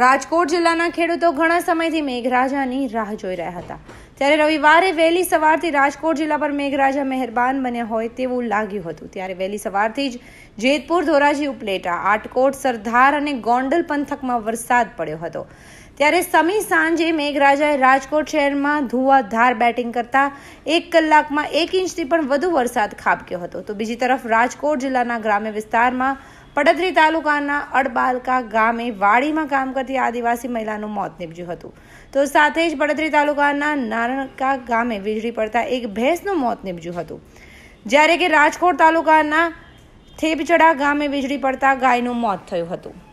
રાજકોટ જિલ્લાના ખેડૂતો ઘણા સમયથી મેઘરાજાની રાહ જોઈ રહ્યા હતા ત્યારે રવિવારે વહેલી સવારથી રાજકોટ જિલ્લા પર મેઘરાજા મહેરબાન બન્યા હોય તેવું લાગ્યું હતું ત્યારે વહેલી સવારથી જ જેતપુર ધોરાજી ઉપલેટા આટકોટ સરદાર અને ગોંડલ પંથકમાં વરસાદ પડ્યો હતો ત્યારે સમી સાંજે મેઘરાજાએ રાજકોટ શહેરમાં ધુઆધાર બેટિંગ કરતા એક કલાકમાં એક ઇંચથી પણ વધુ વરસાદ ખાબક્યો હતો તો બીજી તરફ રાજકોટ જિલ્લાના ગ્રામ્ય વિસ્તારમાં પડદરી તાલુકાના અડબાલકા ગામે વાડીમાં કામ કરતી આદિવાસી મહિલાનું મોત નીપજ્યું હતું તો સાથે જ પડદરી તાલુકાના નારણકા ગામે વીજળી પડતા એક ભેંસનું મોત નીપજ્યું હતું જ્યારે કે રાજકોટ તાલુકાના થેપચડા ગામે વીજળી પડતા ગાયનું મોત થયું હતું